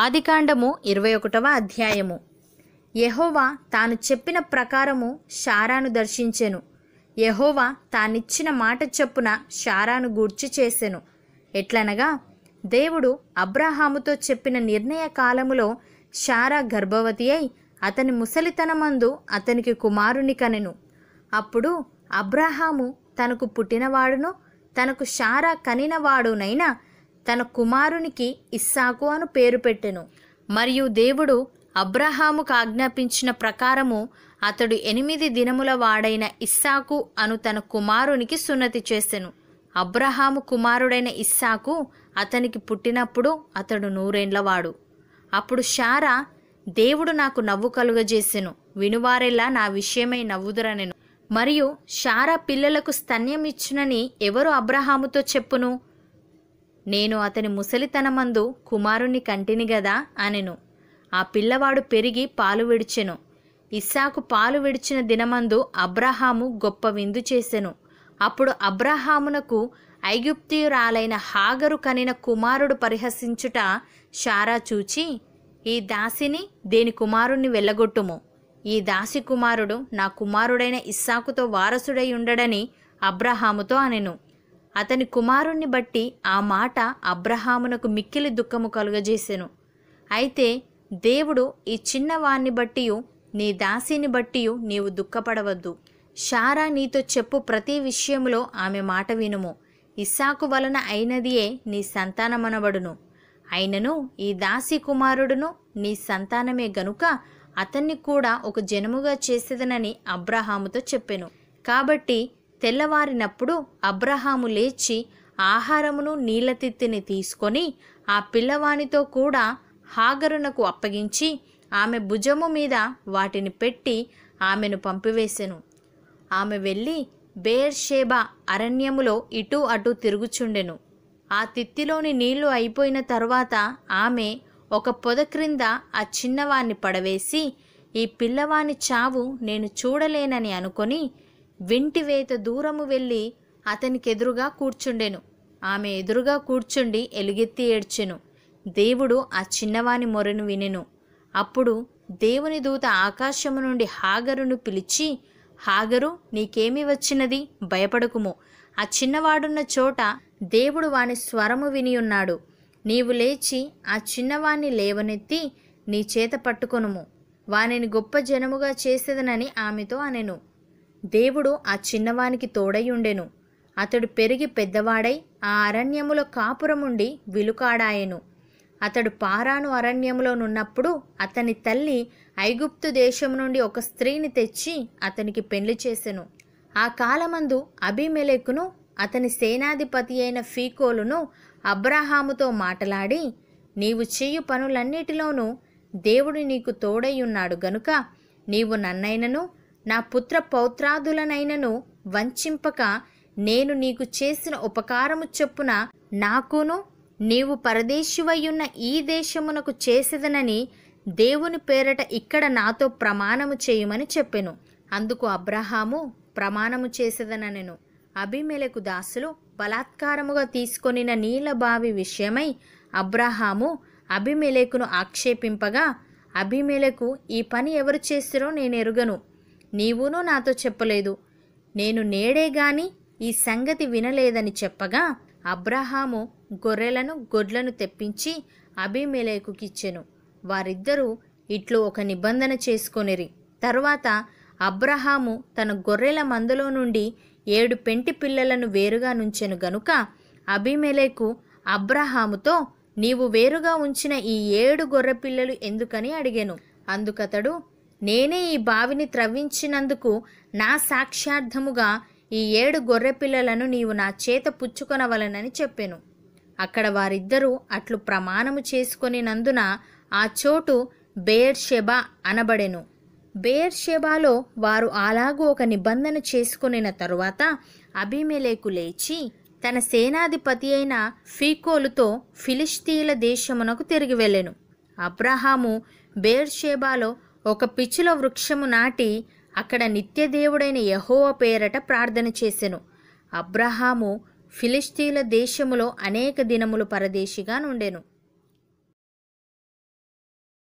ఆదికాండము ఇరవై ఒకటవ అధ్యాయము యహోవా తాను చెప్పిన ప్రకారము షారాను దర్శించెను యహోవా తానిచ్చిన మాట చొప్పున షారాను గూర్చి చేసెను ఎట్లనగా దేవుడు అబ్రహాముతో చెప్పిన నిర్ణయ కాలములో షారా గర్భవతి అయి అతని ముసలితనమందు అతనికి కుమారుని కనెను అప్పుడు అబ్రహాము తనకు పుట్టినవాడును తనకు షారా కనినవాడునైనా తన కుమారునికి ఇస్సాకు అను పేరు పెట్టెను మరియు దేవుడు అబ్రహాముకు ఆజ్ఞాపించిన ప్రకారము అతడు ఎనిమిది దినముల వాడైన ఇస్సాకు అను తన కుమారునికి సున్నతి చేసెను అబ్రహాము కుమారుడైన ఇస్సాకు అతనికి పుట్టినప్పుడు అతడు నూరేండ్లవాడు అప్పుడు షారా దేవుడు నాకు నవ్వు కలుగజేసెను వినువారెలా నా విషయమై నవ్వుదురనెను మరియు షారా పిల్లలకు స్తన్యం ఇచ్చునని ఎవరు అబ్రహాముతో చెప్పును నేను అతని ముసలితనమందు కుమారుణ్ణి కంటిని గదా అనెను ఆ పిల్లవాడు పెరిగి పాలు విడిచెను ఇస్సాకు పాలు విడిచిన దినమందు అబ్రహాము గొప్ప విందు చేసెను అప్పుడు అబ్రహామునకు ఐగుప్తియురాలైన హాగరు కనిన కుమారుడు పరిహసించుట షారా చూచి ఈ దాసిని దేని కుమారుణ్ణి వెళ్ళగొట్టుము ఈ దాసి కుమారుడు నా కుమారుడైన ఇస్సాకుతో వారసుడై ఉండడని అబ్రహాముతో అనెను అతని కుమారుణ్ణి బట్టి ఆ మాట అబ్రహామునకు మిక్కిలి దుఃఖము కలుగజేసెను అయితే దేవుడు ఈ చిన్నవాణ్ణి బట్టి నీ దాసిని బట్టి నీవు దుఃఖపడవద్దు షారా నీతో చెప్పు ప్రతి విషయంలో ఆమె మాట వినుము ఇస్సాకు వలన అయినదియే నీ సంతానమనబడును అయినను ఈ దాసి కుమారుడును నీ సంతానమే గనుక అతన్ని కూడా ఒక జనముగా చేసేదనని అబ్రహాముతో చెప్పెను కాబట్టి తెల్లవారినప్పుడు అబ్రహాము లేచి ఆహారమును నీలతిత్తిని తీసుకొని ఆ పిల్లవానితో కూడా హాగరునకు అప్పగించి ఆమె భుజము మీద వాటిని పెట్టి ఆమెను పంపివేసెను ఆమె వెళ్ళి బేర్షేబా అరణ్యములో ఇటు అటు తిరుగుచుండెను ఆ తిత్తిలోని నీళ్లు అయిపోయిన తర్వాత ఆమె ఒక పొద క్రింద ఆ చిన్నవాణ్ణి పడవేసి ఈ పిల్లవాని చావు నేను చూడలేనని అనుకొని వింటివేత దూరము వెళ్ళి అతనికెదురుగా కూర్చుండెను ఆమె ఎదురుగా కూర్చుండి ఎలుగెత్తి ఏడ్చెను దేవుడు ఆ చిన్నవాని మొరను వినెను అప్పుడు దేవుని దూత ఆకాశము నుండి హాగరును పిలిచి హాగరు నీకేమి వచ్చినది భయపడకుము ఆ చిన్నవాడున్న చోట దేవుడు వాని స్వరము వినియున్నాడు నీవు లేచి ఆ చిన్నవాణ్ణి లేవనెత్తి నీ చేత పట్టుకొనుము వానిని గొప్ప జనముగా చేసేదనని ఆమెతో అనెను దేవుడు ఆ చిన్నవానికి తోడయుండెను అతడు పెరిగి పెద్దవాడై ఆ అరణ్యములో కాపురముండి విలుకాడాయెను అతడు పారాను అరణ్యములోనున్నప్పుడు అతని తల్లి ఐగుప్తు దేశం నుండి ఒక స్త్రీని తెచ్చి అతనికి పెళ్లి చేసెను ఆ కాలమందు అభిమెలెకును అతని సేనాధిపతి అయిన ఫీకోలును అబ్రహాముతో మాటలాడి నీవు చేయు పనులన్నిటిలోనూ దేవుడు నీకు తోడయ్యున్నాడు గనుక నీవు నన్నైనను నా పుత్ర పౌత్రాదులనైనను వంచింపక నేను నీకు చేసిన ఉపకారము చొప్పున నాకును నీవు పరదేశివయ్యున్న ఈ దేశమునకు చేసేదనని దేవుని పేరట ఇక్కడ నాతో ప్రమాణము చేయమని చెప్పెను అందుకు అబ్రహాము ప్రమాణము చేసేదనను అభిమేలకు దాసులు బలాత్కారముగా తీసుకొనిన నీల బావి విషయమై అబ్రహాము అభిమేలకును ఆక్షేపింపగా అభిమేలకు ఈ పని ఎవరు చేస్తారో నేను ఎరుగను నీవునూ నాతో చెప్పలేదు నేను నేడే గాని ఈ సంగతి వినలేదని చెప్పగా అబ్రహాము గొర్రెలను గొడ్లను తెప్పించి అభిమేలేకుకిచ్చెను వారిద్దరూ ఇట్లు ఒక నిబంధన చేసుకొనిరి తరువాత అబ్రహాము తన గొర్రెల మందలో నుండి ఏడు పెంటి పిల్లలను వేరుగా నుంచెను గనుక అభిమేలేకు అబ్రహాముతో నీవు వేరుగా ఉంచిన ఈ ఏడు గొర్రె పిల్లలు ఎందుకని అడిగాను అందుకతడు నేనే ఈ బావిని త్రవ్వించినందుకు నా సాక్ష్యార్థముగా ఈ ఏడు గొర్రెపిల్లలను నీవు నా చేత పుచ్చుకొనవలనని చెప్పాను అక్కడ వారిద్దరూ అట్లు ప్రమాణము చేసుకొనినందున ఆ చోటు బేర్షెబా అనబడెను బేర్షెబాలో వారు అలాగూ ఒక నిబంధన చేసుకునిన తరువాత అభిమెలేకు లేచి తన సేనాధిపతి అయిన ఫీకోలుతో ఫిలిస్తీన్ల దేశమునకు తిరిగి వెళ్ళెను అబ్రహాము బేర్షేబాలో ఒక పిచ్చుల వృక్షము నాటి అక్కడ నిత్యదేవుడైన యహోవ పేరట ప్రార్థన చేసెను అబ్రహాము ఫిలిస్తీన్ల దేశములో అనేక దినములు పరదేశిగా నుండెను